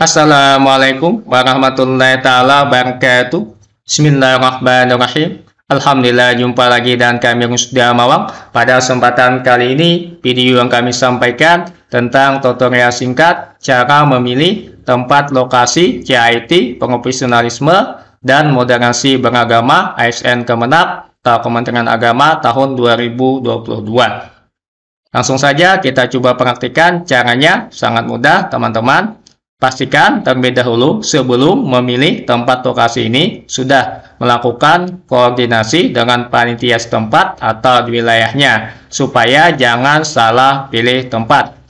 Assalamualaikum warahmatullahi taala wabarakatuh. Bismillahirrahmanirrahim. Alhamdulillah jumpa lagi dan kami sudah Mawang. Pada kesempatan kali ini, video yang kami sampaikan tentang tutorial singkat cara memilih tempat lokasi CIT profesionalisme dan moderasi beragama ASN Kemenak atau Kementerian Agama tahun 2022. Langsung saja kita coba praktikan caranya sangat mudah teman-teman Pastikan terlebih dahulu sebelum memilih tempat lokasi ini sudah melakukan koordinasi dengan panitia setempat atau di wilayahnya supaya jangan salah pilih tempat.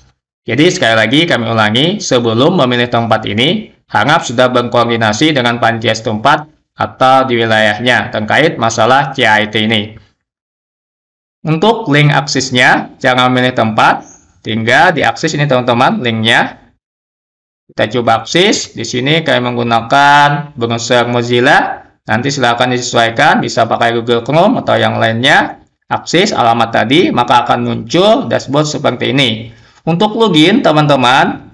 Jadi sekali lagi kami ulangi, sebelum memilih tempat ini, Hangap sudah berkoordinasi dengan panitia setempat atau di wilayahnya terkait masalah CIT ini. Untuk link aksesnya, jangan memilih tempat, tinggal di diakses ini teman-teman linknya kita coba akses. Di sini kalian menggunakan browser Mozilla. Nanti silahkan disesuaikan. Bisa pakai Google Chrome atau yang lainnya. Akses alamat tadi, maka akan muncul dashboard seperti ini. Untuk login, teman-teman,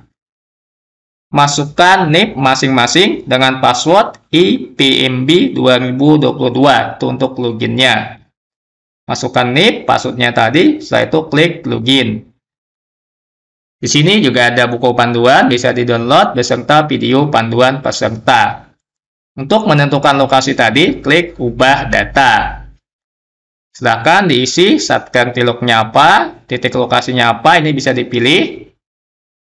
masukkan NIP masing-masing dengan password IPMB 2022. Itu untuk loginnya. Masukkan NIP, passwordnya tadi, setelah itu klik login. Di sini juga ada buku panduan, bisa di-download beserta video panduan peserta. Untuk menentukan lokasi tadi, klik ubah data. Silahkan diisi shotgun tiloknya apa, titik lokasinya apa, ini bisa dipilih.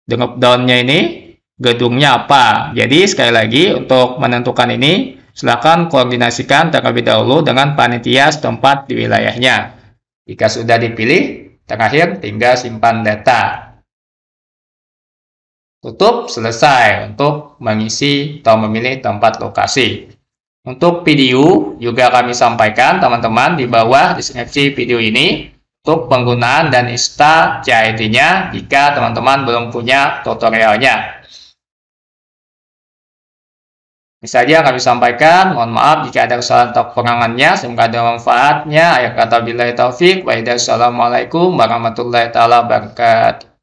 dengan down-nya ini, gedungnya apa. Jadi sekali lagi untuk menentukan ini, silahkan koordinasikan terlebih dahulu dengan panitia setempat di wilayahnya. Jika sudah dipilih, terakhir tinggal simpan data tutup selesai untuk mengisi atau memilih tempat lokasi. Untuk video juga kami sampaikan teman-teman di bawah deskripsi video ini untuk penggunaan dan insta cid nya jika teman-teman belum punya tutorialnya. Ini saja kami sampaikan. Mohon maaf jika ada kesalahan atau kekurangannya. Semoga ada manfaatnya. Ayat kata bila taufik. assalamualaikum warahmatullahi wabarakatuh.